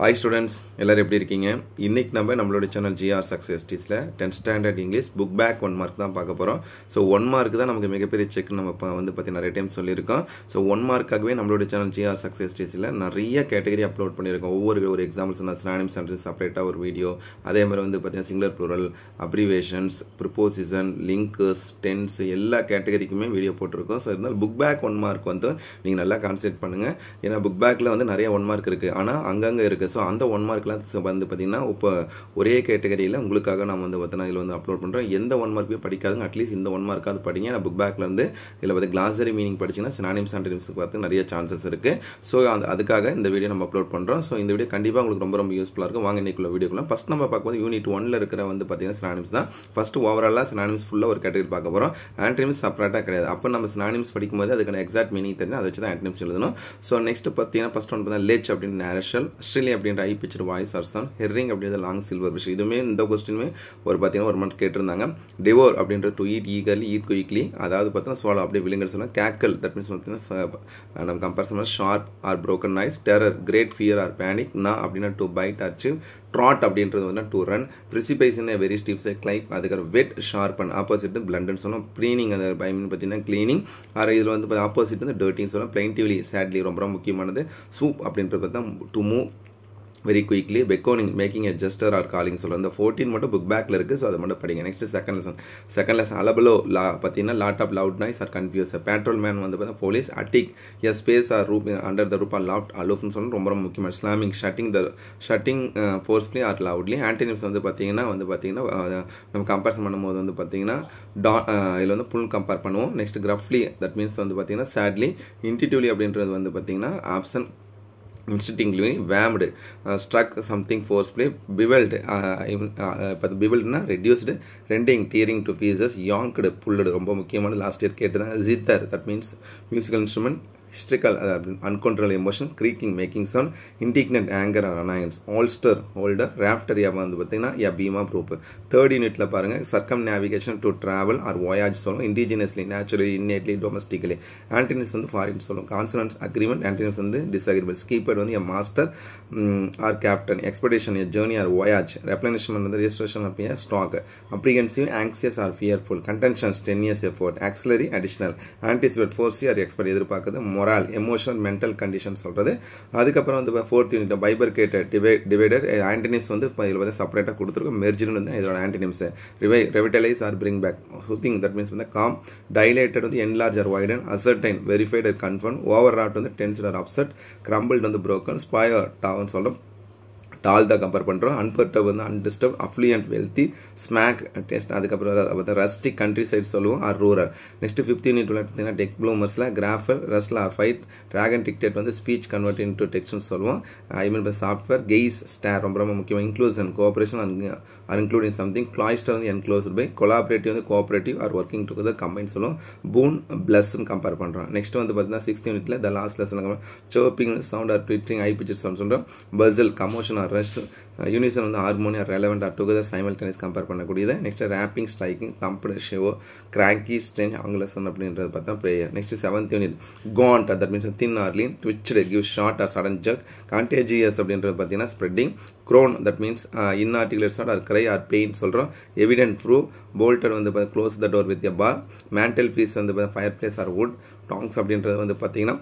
hi students எல்லோரும் எப்படி இருக்கீங்க இன்றைக்கி நம்ம நம்மளோட சேனல் ஜிஆர் சக்ஸஸ்டிஸில் tenth standard English book back one mark தான் பார்க்க போகிறோம் ஸோ ஒன் மார்க் தான் நமக்கு மிகப்பெரிய செக் நம்ம இப்போ வந்து பற்றி நிறைய டைம் சொல்லியிருக்கோம் ஸோ ஒன் மார்க்காகவே நம்மளோட சேனல் ஜிஆர் சக்ஸஸ்டிஸில் நிறைய கேட்டகரி அப்லோட் பண்ணியிருக்கோம் ஒவ்வொரு ஒரு எக்ஸாம்பிள்ஸ் நான் சினானிம் சென்டென்ஸ் செப்பரேட்டாக ஒரு வீடியோ அதே மாதிரி வந்து பார்த்தீங்கன்னா singular plural abbreviations preposition links tense எல்லா கேட்டகரிக்குமே வீடியோ போட்டிருக்கோம் ஸோ இருந்தாலும் புக் பேக் ஒன் மார்க் வந்து நீங்கள் நல்லா கான்சென்ட் பண்ணுங்கள் ஏன்னா புக் பேக்கில் வந்து நிறைய ஒன் மார்க் இருக்குது ஆனால் அங்கங்கே இருக்குது இருக்குது ஸோ அந்த ஒன் மார்க்லாம் வந்து பார்த்திங்கன்னா இப்போ ஒரே கேட்டகரியில் உங்களுக்காக நான் வந்து பார்த்தினா இதில் வந்து அப்லோட் பண்ணுறோம் எந்த ஒன் மார்க்குமே படிக்காதுங்க அட்லீஸ்ட் இந்த ஒன் மார்க்காவது படிங்க நான் புக் பேக்லேருந்து இதில் வந்து கிளாஸரி மீனிங் படிச்சிங்கன்னா சினானிம்ஸ் அண்ட் பார்த்து நிறைய சான்சஸ் இருக்குது ஸோ அந்த அதுக்காக இந்த வீடியோ நம்ம அப்லோட் பண்ணுறோம் ஸோ இந்த வீடியோ கண்டிப்பாக உங்களுக்கு ரொம்ப ரொம்ப யூஸ்ஃபுல்லாக இருக்கும் வாங்க இன்னைக்குள்ள வீடியோக்குள்ள ஃபஸ்ட் நம்ம பார்க்கும்போது யூனிட் ஒன்ல இருக்கிற வந்து பார்த்திங்கன்னா சினானிம்ஸ் தான் ஃபஸ்ட்டு ஓவராலாக சினானிம்ஸ் ஃபுல்லாக ஒரு கேட்டகரி பார்க்க போகிறோம் ஆன்ட்ரிம்ஸ் செப்பரேட்டாக கிடையாது அப்போ நம்ம சினானிம்ஸ் படிக்கும்போது அதுக்கான எக்ஸாக்ட் மீனிங் தெரிஞ்சு அதை வச்சு தான் ஆன்ட்ரிம்ஸ் எழுதணும் ஸோ நெக்ஸ்ட் பார்த்தீங்கன்னா ஃபஸ்ட் ஒன் பார்த்தீங்கன்னா லேச் அப்படின்னு நேரஷல் ஆஸ்திரேலியா அப்படின்ற ஐ பிச்சர் வாய்ஸ் அர்சன் ஹெர்ரிங் அப்படின்ற லாங் சில்வர் ஃபிஷ் இதுவுமே இந்த கொஸ்டினுமே ஒரு பார்த்தீங்கன்னா ஒரு மந்த் கேட்டிருந்தாங்க டிவோர் அப்படின்ற to eat eagerly eat quickly அதாவது பார்த்தீங்கன்னா சோலோ அப்படியே விழுங்கல் சொன்னால் கேக்கல் தட் மீன்ஸ் பார்த்தீங்கன்னா நம்ம கம்பேர் பண்ண sharp or broken noise terror great fear or panic நான் அப்படின்னா டு பைட் அச்சு ட்ராட் அப்படின்றது வந்து டூ ரன் பிரிசிபைஸ்னு வெரி ஸ்டீப் சை கிளைப் அதுக்கப்புறம் வெட் அண்ட் ஆப்போசிட் பிளண்டன் சொல்லலாம் ப்ளீனிங் அந்த ஐ மீன் பார்த்தீங்கன்னா க்ளீனிங் ஆர் இதில் வந்து ஆப்போசிட் வந்து டர்ட்டிங் சொல்லலாம் பிளைன்டிவ்லி சேட்லி ரொம்ப ரொம்ப முக்கியமானது சூப் அப்படின்றது பார்த்தா to move very quickly beckoning making a gesture or calling சொல்லுவோம் அந்த ஃபோர்டீன் மட்டும் புக் பேக்கில் இருக்குது ஸோ அதை மட்டும் படிங்க next second lesson second lesson hullabaloo பார்த்தீங்கன்னா lot of loud noise or confuse patrol man வந்து பார்த்தீங்கன்னா police attic a space or roof under the roof or loft அலோஃப்னு சொல்லணும் ரொம்ப ரொம்ப முக்கியமாக slamming shutting the shutting forcefully or loudly antonyms வந்து பார்த்தீங்கன்னா வந்து பார்த்தீங்கன்னா uh, நம்ம கம்பேரிசன் பண்ணும்போது வந்து பார்த்தீங்கன்னா டா uh, இதில் வந்து புல் கம்பேர் பண்ணுவோம் நெக்ஸ்ட் கிரஃப்லி தட் மீன்ஸ் வந்து பார்த்தீங்கன்னா சேட்லி இன்டிடியூலி அப்படின்றது வந்து பார்த்தீங்கன்னா ஆப்ஷன் இன்ஸ்டிங்லுமே வேம்டு struck something forcefully bevelled இப்போ பிவெல்டுனா reduced rending tearing to pieces yanked pulled ரொம்ப முக்கியமான லாஸ்ட் இயர் கேட்டு தான் zither that means musical instrument hysterical uh, uncontrolled emotion creaking making sound indignant anger or annoyance ஆல்ஸ்டர் holder rafter யா வந்து பார்த்தீங்கன்னா யா பீமா ப்ரூப் தேர்ட் யூனிட்ல பாருங்கள் சர்க்கம் navigation to travel or voyage சொல்லும் indigenously naturally innately domestically antonyms வந்து ஃபாரின் சொல்லும் கான்சனன்ஸ் அக்ரிமெண்ட் ஆன்டினிஸ் வந்து டிஸ்அக்ரிமெண்ட் ஸ்கீப்பர் வந்து என் master or captain expectation a journey or voyage replenishment வந்து registration of a stock apprehensive anxious or fearful contentions ten years effort auxiliary additional anticipate foresee or expect எதிர்பார்க்குது morale emotional mental condition சொல்கிறது அதுக்கப்புறம் வந்து fourth unit கேட்டர் டிவை divider antonyms வந்து இப்போ இதில் வந்து செப்பரேட்டாக கொடுத்துருக்கோம் மெர்ஜின்னு வந்து இதோட ஆன்டனிம்ஸ் ரிவை revitalise or bring back soothing that means வந்து காம் டைலேட்டட் வந்து enlarge R widen ascertain verified confirm overwrought வந்து டென்ஸ்ட் ஆர் அப்செட் கிரம்பிள்ட் வந்து ப்ரோக்கன் ஸ்பாயர் டாவன் சொல்கிறோம் டால் தான் கம்பேர் பண்ணுறோம் அன்பர்டப் வந்து undisturbed affluent wealthy smack taste அதுக்கப்புறம் ரஸ்டிக் கண்ட்ரி சைட் சொல்லுவோம் or rural next fifth unit பார்த்தீங்கன்னா டெக் ப்ளூமர்ஸில் கிராஃபர் ரஸ்ல ஆர் ஃபைட் ட்ராகன் டிக்டேட் வந்து ஸ்பீச் கன்வெர்ட் இன் டு டெக்ஸ்ட்னு சொல்லுவோம் ஐ மீன் சாஃப்ட்வேர் கெய்ஸ் ஸ்டார் ரொம்ப ரொம்ப முக்கியம் inclusion cooperation and or including something cloister வந்து என்க்ளோஸ்டு பை கொலாபரேட்டிவ் வந்து cooperative or working together combine சொல்லும் பூன் பிளஸ்ன்னு கம்பேர் பண்ணுறோம் நெக்ஸ்ட் வந்து பார்த்தீங்கன்னா சிக்ஸ்த் யூனிட்டில் the last lesson chirping sound or twittering I picture sound சொல்கிறோம் bustle commotion or rush unison வந்து harmonious relevant or together simultaneous compare பண்ணக்கூடியது நெக்ஸ்ட்டு ரேப்பிங் ஸ்ட்ரைக்கிங் தம்பட ஷேவோ கிராங்கி ஸ்ட்ரென்ச் ஆங்கிலசன் அப்படின்றது பார்த்தா player next seventh unit gaunt that means thin or lean twitched give short or sudden jerk contagious அப்படின்றது பார்த்தீங்கன்னா spreading groan that means inarticulate short or cry or pain சொல்கிறோம் எவிடென்ட் ப்ரூ போல்டர் வந்து close the door with a bar mantelpiece வந்து fireplace or wood tongs அப்படின்றது வந்து பார்த்தீங்கன்னா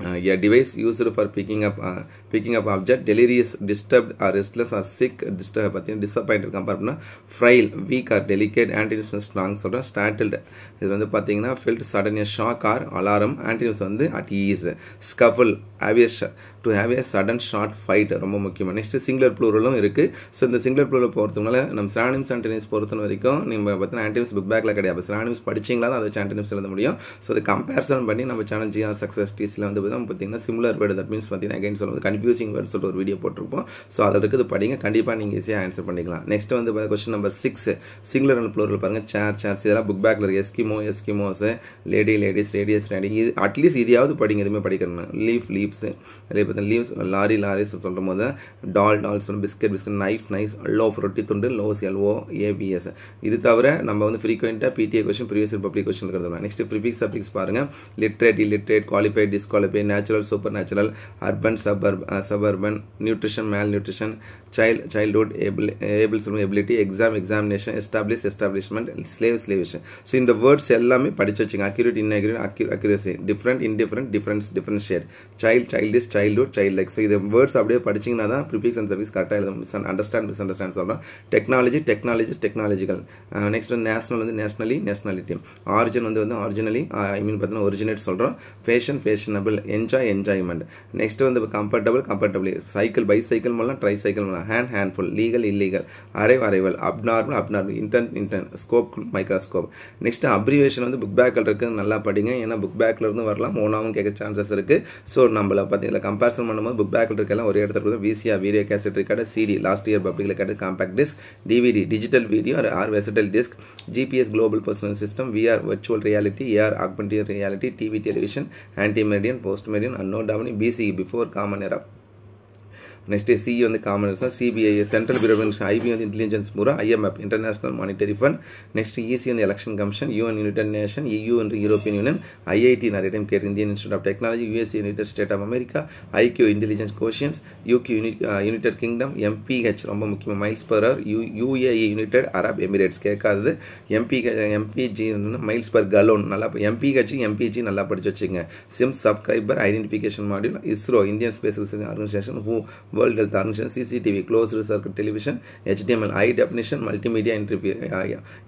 Uh, a device used for picking up uh, picking up object delirious disturbed or restless or sick disturb பார்த்தீங்கன்னா disappoint compare அப்படின்னா frail weak or delicate antonyms strong சொல்கிறேன் startled இது வந்து பார்த்தீங்கன்னா felt sudden shock or alarm antonyms வந்து at ease ஸ்கஃபுல் அவியஸ் to have a sudden short fight ரொம்ப முக்கியம் நெக்ஸ்ட்டு சிங்கிளர் ப்ளூரலும் இருக்குது ஸோ இந்த சிங்கிள் ப்ளூரில் போகிறதுனால நம்ம சிரானிம்ஸ் ஆண்டனிஸ் பொறுத்த வரைக்கும் நம்ம பார்த்தீங்கன்னா ஆன்டினிம்ஸ் புக் பேக்கில் கிடையாது அப்போ படிச்சிங்களா தான் அதை ஆன்டினிம்ஸ் எழுத முடியும் ஸோ அது கம்பேரிசன் பண்ணி நம்ம சேனல் ஜிஆர் சக்ஸஸ் டிசியில் வந்து பார்த்தீங்கன்னா பார்த்தீங்கன்னா சிமிலர் வேர்டு தட் மீன்ஸ் பார்த்தீங்கன்னா அகைன் சொல்லுவது கன்ஃபியூசிங் வேர்ட் சொல்லிட்டு ஒரு வீடியோ போட்டிருப்போம் ஸோ அதில் இருக்குது படிங்க கண்டிப்பாக நீங்கள் ஈஸியாக ஆன்சர் பண்ணிக்கலாம் நெக்ஸ்ட் வந்து question number six singular and plural பாருங்கள் சேர் சேர்ஸ் இதெல்லாம் புக் பேக்கில் இருக்குது Eskimo Eskimos lady ladies radius radii இது அட்லீஸ்ட் இதையாவது படிங்க எதுவுமே படிக்கணும் லீஃப் லீவ்ஸ் இப்போ லீவ்ஸ் லாரி லாரிஸ் சொல்கிற போது டால் டால் சொல்லும் பிஸ்கட் பிஸ்கட் நைஃப் நைஸ் அல்லோ ரொட்டி துண்டு லோஸ் எல்ஓ ஏபிஎஸ் இது தவிர நம்ம வந்து ஃப்ரீக்வெண்ட்டாக பிடிஏ கொஷின் ப்ரீவியஸ் பப்ளிக் கொஷின் இருக்கிறது நெக்ஸ்ட் ப்ரிஃபிக்ஸ் சப்ளிக்ஸ் பாருங்கள் literate illiterate qualified disqualified natural super natural urban suburb suburban nutrition malnutrition child childhood able able சொல்லும் ability exam examination establish establishment slave slavish so இந்த words எல்லாமே படிச்சு வச்சுங்க accurate inaccurate accuracy different different difference differentiate child is child childhood childlike so இது words அப்படியே படிச்சிங்கன்னா தான் prefix and service கரெக்டாக எழுதும் மிஸ் அண்டர்ஸ்டாண்ட் மிஸ் அண்டர்ஸ்டாண்ட் சொல்கிறோம் டெக்னாலஜி டெக்னாலஜிஸ் டெக்னாலஜிக்கல் நெக்ஸ்ட் வந்து நேஷனல் வந்து நேஷனலி நேஷனாலிட்டி ஆரிஜின் வந்து வந்து ஆரிஜினலி ஐ மீன் பார்த்தீங்கன்னா ஒரிஜினேட் சொல்கிறோம் fashion fashionable enjoy enjoyment next வந்து comfortable comfortable cycle bicycle மூலம் ட்ரை சைக்கிள் மூலம் hand handful legal illegal arrive arrival abnormal abnormal intern intern scope microscope next abbreviation வந்து book பேக்கில் இருக்குது நல்லா படிங்க ஏன்னா புக் பேக்கில் இருந்து வரலாம் மூணாவும் கேட்க சான்சஸ் இருக்குது ஸோ நம்மளை பார்த்தீங்கன்னா கம்பேர் கம்பேரிசன் பண்ணும்போது புக் பேக்கில் இருக்கலாம் ஒரே இடத்துல இருக்குது விசியா video cassette record CD last year public கேட்டு compact disc DVD digital video or versatile disc GPS global personal system VR virtual reality AR augmented reality TV television ante meridiem post meridiem anno domini BC before common era next C ಒಂದು commoners தான் CBI central bureau IP I B ಒಂದು intelligence ಮೂರು I M F international monetary election commission UN United Nation EU என்று European union IIT நிறைய time கேட்டு Indian institute of technology US United State of America IQ intelligence questions UK United Kingdom MPH ரொம்ப முக்கியமாக miles per hour U UAE United Arab Emirates கேட்காதது MP MPG miles per gallon நல்லா MPH MPG நல்லா படிச்சு வச்சுங்க SIM subscriber identification module ISRO Indian space research organisation ஹூ World Health Organization, CCTV, closed circuit television, HDMI, high definition, multimedia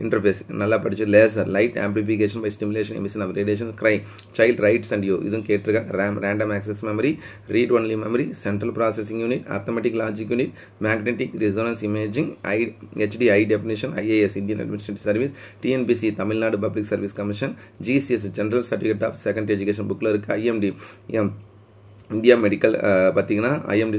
interface, நல்லா படிச்சு laser, light amplification by stimulation, emission of radiation, cry, child rights and you, இதும் கேட்டிருக்க, RAM, random access memory, read only memory, central processing unit, arithmetic logic unit, magnetic resonance imaging, HD high definition, IAS, Indian Administrative Service, TNPC, Tamil Nadu public service commission GCS general certificate of second education புக்கில் இருக்குது IMD M India medical பார்த்திங்கன்னா IMD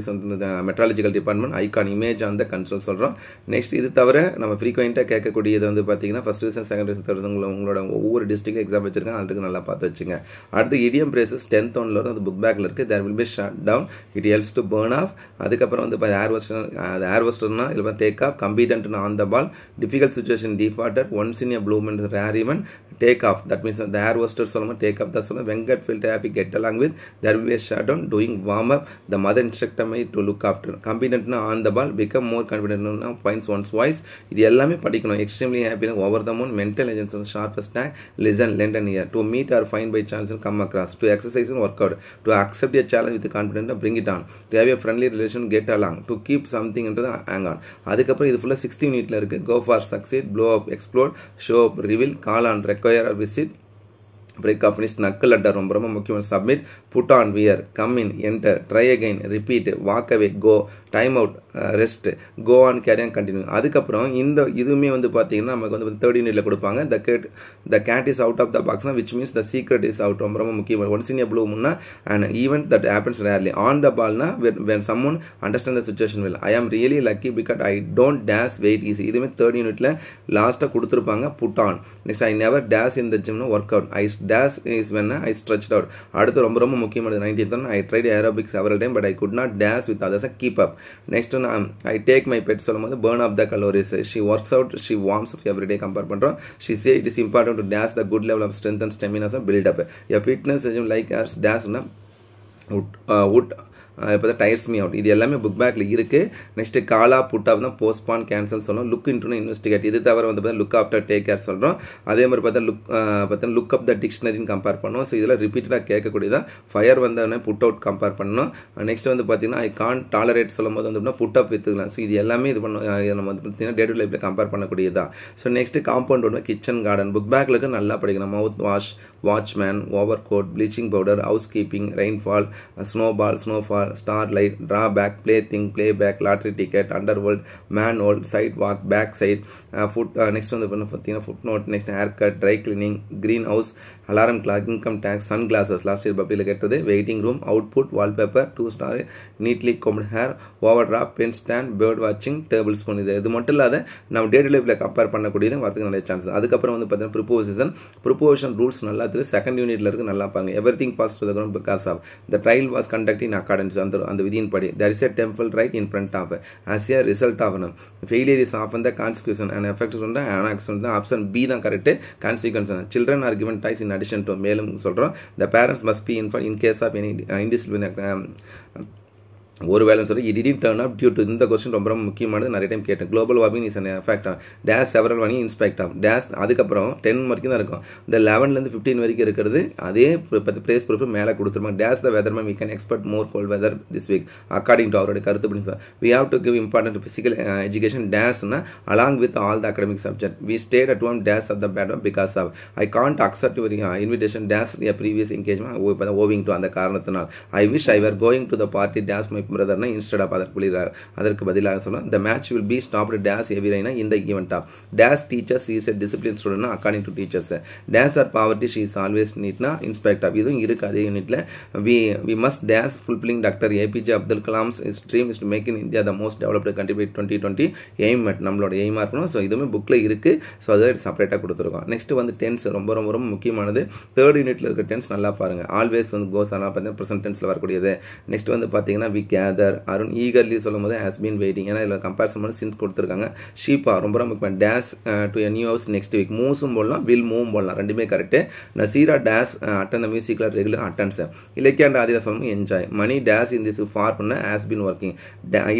meteorological department icon image அந்த கன்சல் சொல்கிறோம் next இது தவிர நம்ம ஃப்ரீக்வெண்ட்டாக கேட்கக்கூடியது வந்து பார்த்திங்கன்னா first reason second reason third உங்களோட ஒவ்வொரு டிஸ்ட்ரிக் எக்ஸாம் வச்சிருக்கேன் அதுக்கு நல்லா பார்த்து வச்சுங்க அடுத்து இடியம் பிரேசஸ் டென்த் ஒன்ல தான் அது புக் பேக்கில் இருக்குது there will be shut down it helps to burn off அதுக்கப்புறம் வந்து ஏர் வஸ்டர் அது ஏர் வஸ்டர்னா இதில் take off competent on the ball difficult situation டிஃபார்டர் once in a blue moon rare even take off that means அந்த air waster சொல்லும்போது take off தான் சொல்லுவோம் வெங்கட் field happy get along with there will be shut down one doing warm up the mother instructor may look after கம்பினட்னா on the ball become more கான்ஃபிடென்ட்னா fines once voice இது எல்லாமே படிக்கணும் extremely ஹாப்பினா over the moon mental agents வந்து sharpest take listen lend and ear to meet or fine by chance come across to exercise work out to accept year challenge with confident bring it on to have a friendly relation get along to keep சம்திங்ன்றது hang on அதுக்கப்புறம் இது ஃபுல்லாக sixty யூனிட்டில் இருக்குது go for succeed flow up explore show reveal call on require visit break off finish நக்கல் utter ரொம்ப ரொம்ப முக்கியம் submit put on wear come in enter try again repeat வாக்கவே go time out rest go on carry on continue அதுக்கப்புறம் இந்த இதுவுமே வந்து பார்த்தீங்கன்னா நமக்கு வந்து தேர்ட் யூனிட்ல கொடுப்பாங்க the cat the cat is out of the பாக்ஸ்னா which means the secret is out ரொம்ப ரொம்ப முக்கியமாக ஒன்ஸ் இன் ப்ளூ முன்னா and even that happens rarely on the பால்னா when some one understand the situation will I am really lucky because I don't dash wait easy இதுவுமே third யூனிட்ல லாஸ்ட்டாக கொடுத்துருப்பாங்க put on next I never dash இந்த ஜிம்னு work out I dash is when I stretch out அடுத்து ரொம்ப ரொம்ப முக்கியமானது nineteen I tried aerobics several time but I could not dash with others keep up next நான் I take my bed சொல்லும் போது burn off the calories she works out she warms up every day compare பண்ணுறோம் she say it is important to dash the good level of strength and stamina build up a fitness like டேஸ்னா would uh, would இப்போ தான் tyres me out இது எல்லாமே book பேக்கில் இருக்குது next காலா put off தான் போஸ்ட்பான் கேன்சல் சொல்லணும் லுக் இன்ட்ரூ இன்வெஸ்டிகேட் இது தவிர வந்து பார்த்தா லுக் ஆஃப்டர் டேக் கேர் சொல்கிறோம் அதே மாதிரி பார்த்தா லுக் பார்த்தா லுக் அப் த டிக்ஷனரின்னு கம்பேர் பண்ணுவோம் ஸோ இதெல்லாம் ரிப்பீட்டடாக கேட்கக்கூடியதான் ஃபயர் வந்தோடனே புட் அவுட் கம்பேர் பண்ணணும் நெக்ஸ்ட் வந்து பார்த்தீங்கன்னா ஐ கான் டாலரேட் சொல்லும் போது வந்து புட் அப் வித்துக்கலாம் ஸோ இது எல்லாமே இது பண்ண நம்ம வந்து பார்த்தீங்கன்னா டே டு லைஃப்பில் கம்பேர் பண்ணக்கூடியதான் ஸோ நெக்ஸ்ட்டு காம்பவுண்ட் ஒன்று கிச்சன் கார்டன் புக் பேக்கில் இருக்கு நல்லா படிக்கணும் mouth wash watchman over coat bleaching powder house keeping rainfall snowball snowfall star star light draw back play thing play back lottery ticket under world man hold side walk back side foot next வந்து பார்த்தீங்கன்னா foot note next hair cut dry cleaning green house alarm clock income tax sun classes last year பப்ளியில் கேட்டது waiting room output wallpaper two star neatly combed hair over draw pen stand bird வாட்சிங் table spoon இது இது மட்டும் இல்லாத நம்ம டே to லைஃப்பில் compare பண்ணக்கூடியது வரதுக்கு நிறைய சான்ஸ் அதுக்கப்புறம் வந்து பார்த்தீங்கன்னா ப்ரிப்போசிஷன் ப்ரிப்போசிஷன் ரூல்ஸ் நல்லா தெரியும் செகண்ட் யூனிட்டில் இருக்குது நல்லா பாருங்க everything pass to the because of the trial was conduct in academy temples அந்த அந்த விதியின்படி there is a temple right in front of as a result ஆகணும் ஃபெயிலியர் இஸ் ஆஃப் அந்த கான்சிக்யூஷன் அண்ட் எஃபெக்ட் சொல்கிறேன் ஆனாக்ஸ் வந்து option B தான் correct consequence children are given ties in addition to மேலும் சொல்கிறோம் the parents must be informed in case of any indiscipline ஒரு வேலை சொல்லி இட் இடின் டர்ன் அப் டியூ டு இந்த கொஸ்டின் ரொம்ப ரொம்ப முக்கியமானது நிறைய டைம் கேட்டேன் குளோபல் வார்மிங் இஸ் எஃபெக்ட் ஆகும் டேஸ் செவரல் வாங்கி இன்ஸ்பெக்ட் ஆகும் டேஸ் அதுக்கப்புறம் டென் வரைக்கும் தான் இருக்கும் இந்த லெவன்லேருந்து ஃபிஃப்டீன் வரைக்கும் இருக்கிறது அதே பிரேஸ் ப்ரேஸ் ப்ரூஃப் மேலே கொடுத்துருவாங்க dash the weather ma'am we can expect more cold weather this week according to அவரோட கருத்து பண்ணி sir we have to give important physical education dash along with all the academic subject we state at one dash of the bad because of I can't accept your invitation dash previous engagement owing to அந்த காரணத்தினால் I wish I were going to the party dash my பிரதர்னா of அதற்கு அதற்கு பதிலாக சொல்லலாம் the match will be stopped dash எவிரைனா இந்த ஈவெண்ட்டா dash teachers is a discipline ஸ்டூடெண்ட்னா according to teachers dash are poverty she is always நீட்னா ஆஃப் இதுவும் இருக்குது அதே யூனிட்டில் we we must dash fulfilling doctor APJ Abdul Kalam's dream is to make in India the most developed country by twenty twenty aim at நம்மளோட எய்மாக இருக்கணும் so இதுவுமே புக்கில் இருக்குது ஸோ அதை செப்பரேட்டாக கொடுத்துருக்கோம் நெக்ஸ்ட் வந்து டென்ஸ் ரொம்ப ரொம்ப ரொம்ப முக்கியமானது தேர்ட் யூனிட்டில் இருக்க டென்ஸ் நல்லா பாருங்க ஆல்வேஸ் வந்து கோஸ் ஆனால் பார்த்தீங்கன்னா ப்ரெசன்ட் டென்ஸில் வரக்கூடியது நெக்ஸ்ட் வந்து பார்த்தீங்கன்னா வி கேதர் அருண் ஈகர்லி சொல்லும் போது ஹேஸ் பீன் வெயிட்டிங் ஏன்னா இதில் கம்பேரிசன் பண்ணி சின்ஸ் கொடுத்துருக்காங்க ஷீப்பா ரொம்ப ரொம்ப முக்கியம் டேஸ் டு என் ஹவர்ஸ் நெக்ஸ்ட் வீக் மூஸும் போடலாம் வில் மூவும் போடலாம் ரெண்டுமே கரெக்டு நசீரா டேஸ் அட்டன் த மியூசிக்கில் ரெகுலர் அட்டன்ஸ் இலக்கியாண்ட ஆதிரா சொல்லும் enjoy money dash in this for பண்ண has been working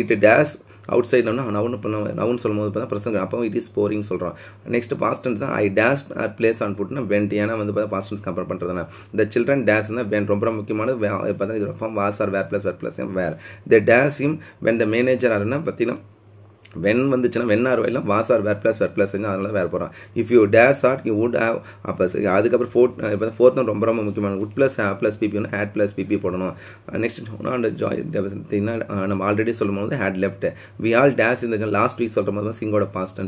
it dash out சைடில் வந்து நவுன் பண்ண நவுன் சொல்லும் போது பார்த்தா பிரசங்க அப்போ இட் இஸ் போரிங் சொல்கிறான் next past tense I dash plays on ஃபுட்னா வெண்ட் ஏன்னா வந்து பார்த்தா பாஸ்டன்ஸ் கம்பேர் பண்ணுறதுனா இந்த சில்ட்ரன் டேஸ் தான் வெண்ட் ரொம்ப முக்கியமானது பார்த்தீங்கன்னா இது form was are were plus were plus were the dash இம் வென் த மேனேஜர் ஆர்னா பார்த்தீங்கன்னா வென் வந்துச்சுன்னா வென் ஆர் வைலாம் was are were plus were plus அதனால வேறு போகிறான் if you dash had you would have அப்போ அதுக்கப்புறம் ஃபோர்த் இப்போ ஃபோர்த் தான் ரொம்ப ரொம்ப முக்கியமான would plus have plus PP ஒன்று ஹேட் ப்ளஸ் பிபி போடணும் நெக்ஸ்ட் ஒன் ஜாய் பார்த்தீங்கன்னா நம்ம ஆல்ரெடி சொல்லும் போது had left we all dash இந்த லாஸ்ட் வீக் சொல்கிற மாதிரி தான் சிங்கோட பாஸ்ட்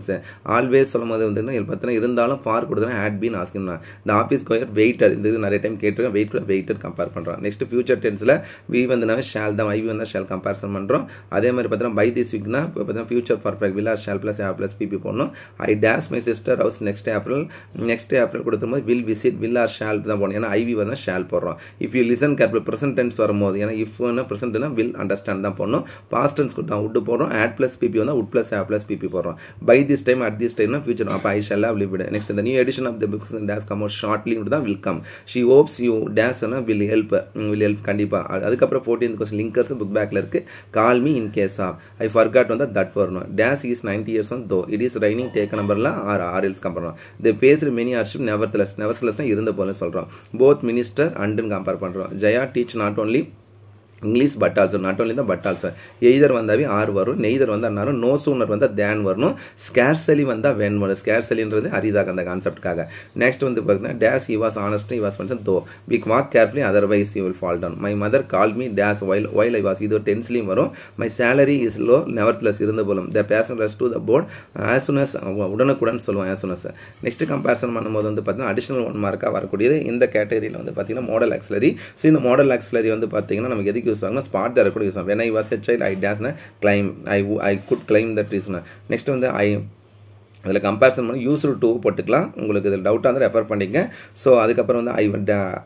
ஆல்வேஸ் சொல்லும் போது வந்து பார்த்தீங்கன்னா இருந்தாலும் ஃபார் கொடுத்தா ஹேட் பீன் ஆஸ்கிம்னா இந்த ஆஃபீஸ் கோயர் வெயிட்டர் இந்த இது நிறைய டைம் கேட்டிருக்கேன் வெயிட் கூட வெயிட்டர் கம்பேர் பண்ணுறோம் நெக்ஸ்ட் ஃபியூச்சர் டென்ஸில் வி வந்து ஷேல் தான் ஐவி வந்தால் ஷேல் கம்பேரிசன் பண்ணுறோம் அதே மாதிரி பார்த்தீங்கன்னா பை திஸ் வீக்னா இப்போ பார்த்தீங்கன்னா future perfect will or shall plus have plus PP போடணும் I days my sister house next April next April கொடுத்துரும்போது will visit will or shall தான் போடணும் ஏன்னா ஐவி வந்து ஷால் போடுறோம் if you listen careful present tense வரும்போது ஏன்னா இஃப்னா ப்ரெசென்ட்னா will understand தான் போடணும் பாஸ்ட் டென்ஸ் கொடுத்தா உட் போடுறோம் ஆட் ப்ளஸ் பிபி வந்து would plus had plus PP போடுறோம் by this time at this டைம்னா ஃபியூச்சர் அப்போ I shall have lived next இந்த new edition of the books days come out shortly தான் will come she hopes you days will help will help கண்டிப்பாக அதுக்கப்புறம் fourteen question linkers book பேக்கில் இருக்குது call me in case of I forgot வந்து that வரணும் பண்ணணும் days is ninety years on though it is raining டேக்க நம்பரில் or ஆர்எல்ஸ் கம்பேர் பண்ணுறோம் தி பேஸ்டு மெனி ஆர்ஷிப் நெவர் திலஸ் நெவர் திலஸ்னா இருந்த போல சொல்கிறோம் போத் மினிஸ்டர் அண்டுன்னு கம்பேர் பண்ணுறோம் Jaya teach not only English but also not only தான் பட் ஆல்சோ எய்தர் வந்தாவே ஆறு வரும் நெய்தர் வந்தால் அண்ணாரும் நோ சூனர் வந்தால் தேன் வரணும் ஸ்கேர்சலி வந்தால் வேன் வரும் ஸ்கேர்சலின்றது அரிதாக அந்த கான்செப்ட்காக நெக்ஸ்ட் வந்து பார்த்தீங்கன்னா days he was honest he was mention though we walk carefully otherwise you will fall down my mother call me days while while I was இது டென்ஸ்லையும் வரும் my salary is low never plus இருந்த போலும் the person rush to the board at once உடனுக்குடன் சொல்லுவோம் ஆசுனஸ் next comparison பண்ணும்போது வந்து பார்த்தீங்கன்னா அடிஷனல் ஒன் மார்க்காக வரக்கூடியது இந்த கேட்டகரியில் வந்து பார்த்தீங்கன்னா மாடல் ஆக்சிலரி ஸோ இந்த மாடல் ஆக்சிலரி வந்து பார்த்தீங்கன்னா நமக்கு எதுக்கு చూస్తాను ஸ்பாட் தர கூட யூஸ் ஆகும் when I was a child I டேஸ்னா claim I I could claim that reason next வந்து ஐ அதில் கம்பேரிசன் பண்ணி யூஸ் டூ போட்டுக்கலாம் உங்களுக்கு இதில் டவுட்டாக இருந்தால் ரெஃபர் பண்ணிங்க ஸோ அதுக்கப்புறம் வந்து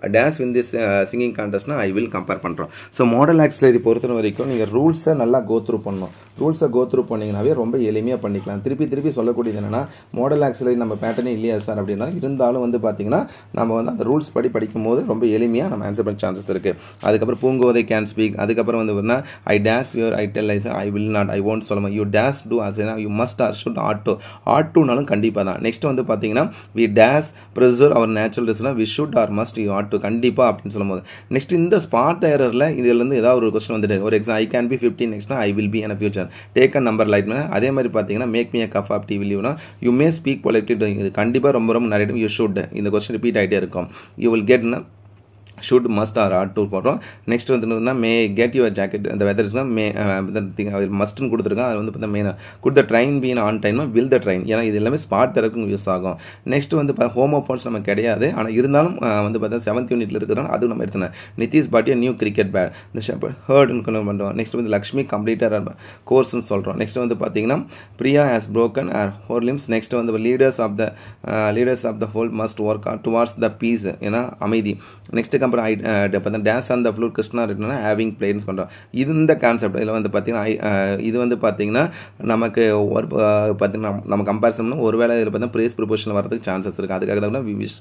I days win this singing கான்டெஸ்ட்னா ஐ வில் கம்பேர் பண்ணுறோம் ஸோ மாடல் ஆக்சிலரி பொறுத்த வரைக்கும் நீங்கள் ரூல்ஸை நல்லா கோத்ரூ பண்ணணும் ரூல்ஸை கோ த்ரூ பண்ணிங்கனாவே ரொம்ப எளிமையாக பண்ணிக்கலாம் திருப்பி திருப்பி சொல்லக்கூடியது என்னென்னா மாடல் ஆக்சிலரி நம்ம பேட்டர்னே இல்லையா சார் அப்படின்னா இருந்தாலும் வந்து பார்த்திங்கன்னா நம்ம வந்து அந்த ரூல்ஸ் படி படிக்கும் போது ரொம்ப எளிமையாக நம்ம ஆன்சர் பண்ண சான்சஸ் இருக்குது அதுக்கப்புறம் பூங்கோதை கேன் ஸ்பீக் அதுக்கப்புறம் வந்து பார்த்தீங்கன்னா I days your I tell ice I will not I won't சொல்லுமா you days do as you must or should ought to ஆட்டோனாலும் கண்டிப்பாக தான் நெக்ஸ்ட் வந்து பார்த்தீங்கன்னா we days preserve our natural டிஸ்னா we should or must you ought to கண்டிப்பாக அப்படின்னு சொல்லும்போது நெக்ஸ்ட் இந்த ஸ்பாட் ஏரரில் இதுலேருந்து ஏதாவது ஒரு கொஸ்டின் வந்துட்டு ஒரு exam I can be fifteen நெக்ஸ்ட்னா I will be in future taken number பண்ணுங்க அதே மாதிரி பார்த்தீங்கன்னா make me a cup of tea லீவ்னா யூ மே ஸ்பீக் பொலெக்டிவ் இது கண்டிப்பாக ரொம்ப ரொம்ப நிறைய யூ ஷுட் இந்த கொஸ்டின் ரிப்பீட் ஆகிட்டே இருக்கும் யூ வில் கெட்னா should must or ought to போடுறோம் நெக்ஸ்ட் வந்து பார்த்தீங்கன்னா மே கெட் யுவர் ஜாக்கெட் அந்த வெதர்ஸ்னா மே அவர் மஸ்ட்னு கொடுத்துருக்கோம் அது வந்து பார்த்தா மெயினாக கொடுத்த ட்ரெயின் பீன் ஆன் டைம்னா வில் த ட்ரெயின் ஏன்னா இது எல்லாமே ஸ்பாட் தரக்கும் யூஸ் ஆகும் நெக்ஸ்ட் வந்து ஹோம் அப்போன்ஸ் நம்ம கிடையாது ஆனால் இருந்தாலும் வந்து பார்த்தா செவன்த் யூனிட்டில் இருக்கிறனால அதுவும் நம்ம எடுத்துனேன் Nitish Bhatia new cricket bat இந்த ஷெப்பர் ஹேர்டுன்னு பண்ணுறோம் நெக்ஸ்ட் வந்து லக்ஷ்மி கம்ப்ளீட்டர் கோர்ஸ்னு சொல்கிறோம் நெக்ஸ்ட் வந்து பார்த்தீங்கன்னா Priya has broken or her limbs next வந்து leaders of the leaders of the whole must work towards the peace ஏன்னா அமைதி நெக்ஸ்ட் நம்பர் ஐ பார்த்தீங்கன்னா dance on the flute Krishna ரெட்னா ஹேவிங் பிளேன்ஸ் பண்ணுறோம் இது இந்த கான்செப்ட் இதில் வந்து பார்த்திங்கன்னா uh, இது வந்து பார்த்திங்கன்னா நமக்கு ஒரு uh, பார்த்திங்கன்னா நம்ம கம்பேரிசன் ஒரு வேளை இதில் பார்த்தா ப்ரேஸ் ப்ரிப்போஷன் வரதுக்கு சான்சஸ் இருக்குது அதுக்காக தான் we wish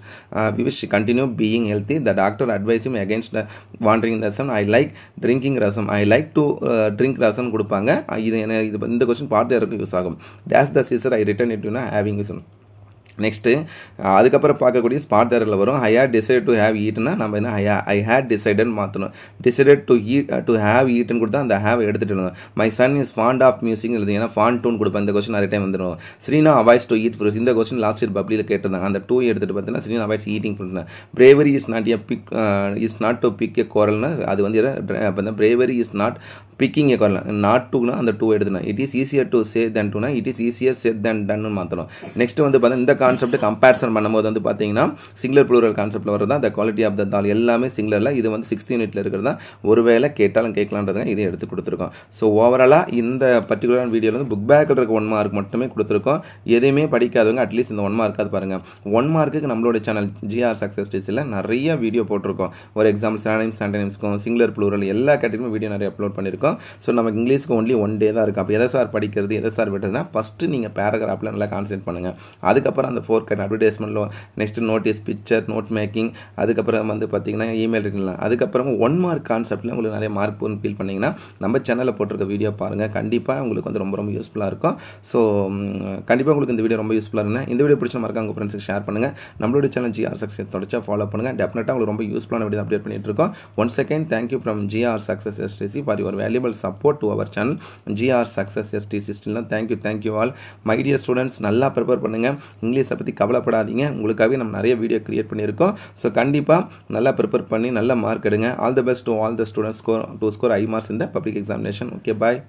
we wish continue being healthy the doctor அட்வைஸும் against wandering rasam I like drinking rasam I like to drink rasam கொடுப்பாங்க இது என்ன இது இந்த கொஸ்டின் பார்த்து யாருக்கும் யூஸ் ஆகும் days the scissor I return it யூனா ஹேவிங் யூஸ் நெக்ஸ்ட்டு அதுக்கப்புறம் பார்க்கக்கூடிய ஸ்பாட் தேரில் வரும் I had decide to have ஈட்னா நம்ம என்ன ஹையா ஐ ஹேட் டிசைடட் மாற்றணும் decided to eat to have ஈட்னு கொடுத்தா அந்த ஹேவ் எடுத்துகிட்டு இருந்தோம் my son is fond of music ஏன்னா ஃபாண்ட் டூன் கொடுப்பேன் இந்த கொஸ்டின் நிறைய டைம் வந்துடும் Sreena avoids to eat fruits இந்த கொஸ்டின் லாஸ்ட் இயர் பப்ளியில் கேட்டிருந்தாங்க அந்த டூ எடுத்துகிட்டு பார்த்தீங்கன்னா ஸ்ரீனா அவாய்ஸ் ஈட்டிங் பண்ணுறேன் bravery is not a pick is not to pick a குரல்னா அது வந்து பார்த்தீங்கன்னா bravery is not picking a quarrel not டூனா அந்த டூ எடுத்துனா it is easier to say than டூனா it is easier said than டன்னு மாற்றணும் நெக்ஸ்ட் வந்து பார்த்தீங்கன்னா இந்த கான்செப்ட் கம்பேரிசன் பண்ணும்போது வந்து பார்த்தீங்கன்னா சிங்கிளர் ப்ளூரல் கான்செப்ட்டில் வரது தான் குவாலிட்டி ஆஃப் த தால் எல்லாமே சிங்குலரில் இது வந்து சிக்ஸ்த் யூனிட்டில் இருக்கிறது தான் ஒருவேளை கேட்டாலும் கேட்கலான்றது இதை எடுத்து கொடுத்துருக்கோம் ஸோ ஓவராலாக இந்த பர்டிகுலரான வீடியோவில் வந்து புக் பேக்கில் இருக்க ஒன் மார்க் மட்டுமே கொடுத்துருக்கோம் எதையுமே படிக்காதவங்க அட்லீஸ்ட் இந்த ஒன் மார்க்காவது பாருங்கள் ஒன் மார்க்குக்கு நம்மளோட சேனல் ஜிஆர் சக்ஸஸ் டீஸில் நிறைய வீடியோ போட்டிருக்கோம் ஒரு எக்ஸாம்பிள் ஸ்டாண்டிம்ஸ் சாண்டனிம்ஸ்க்கும் சிங்கிளர் ப்ளூரல் எல்லா கேட்டகரியுமே வீடியோ நிறைய அப்லோட் பண்ணியிருக்கோம் ஸோ நமக்கு இங்கிலீஷ்க்கு ஒன்லி ஒன் டே தான் இருக்கும் அப்போ எதை சார் படிக்கிறது எதை சார் விட்டுறதுனா ஃபஸ்ட்டு நீங்கள் பேராகிராஃபில் நல்லா கான்சென்ட்ரேட் பண்ணுங்கள் அதுக்கப்புறம் அந்த அந்த ஃபோர்க் அண்ட் அட்வர்டைஸ்மெண்ட்டில் next notice picture note making அதுக்கப்புறம் வந்து பார்த்திங்கன்னா இமெயில் ரிட்டர்ன்லாம் அதுக்கப்புறம் ஒன் மார்க் கான்செப்ட்டில் உங்களுக்கு நிறைய மார்க் போகணும் ஃபீல் பண்ணிங்கன்னா நம்ம சேனலில் போட்டிருக்க வீடியோ பாருங்கள் கண்டிப்பாக உங்களுக்கு வந்து ரொம்ப ரொம்ப யூஸ்ஃபுல்லாக இருக்கும் ஸோ கண்டிப்பாக உங்களுக்கு இந்த வீடியோ ரொம்ப யூஸ்ஃபுல்லாக இருக்குன்னா இந்த வீடியோ பிடிச்ச மறக்காம உங்கள் ஃப்ரெண்ட்ஸுக்கு ஷேர் பண்ணுங்கள் நம்மளோட சேனல் ஜிஆர் சக்ஸஸ் தொடச்சா ஃபாலோ பண்ணுங்கள் டெஃபினட்டாக உங்களுக்கு ரொம்ப யூஸ்ஃபுல்லான வீடியோ அப்டேட் பண்ணிட்டு இருக்கோம் one second thank you from GR success STC for your valuable support to our channel GR success STC ஸ்டில்லாம் thank you thank you all my dear students நல்லா ப்ரிப்பேர் பண்ணுங்கள் இங்கிலீஷ் ஸ்டடீஸை பற்றி கவலைப்படாதீங்க உங்களுக்காகவே நம்ம நிறைய வீடியோ க்ரியேட் பண்ணியிருக்கோம் ஸோ கண்டிப்பாக நல்லா ப்ரிப்பேர் பண்ணி நல்லா மார்க் எடுங்க all the best to all the students score to score I marks இந்த பப்ளிக் எக்ஸாமினேஷன் ஓகே பாய்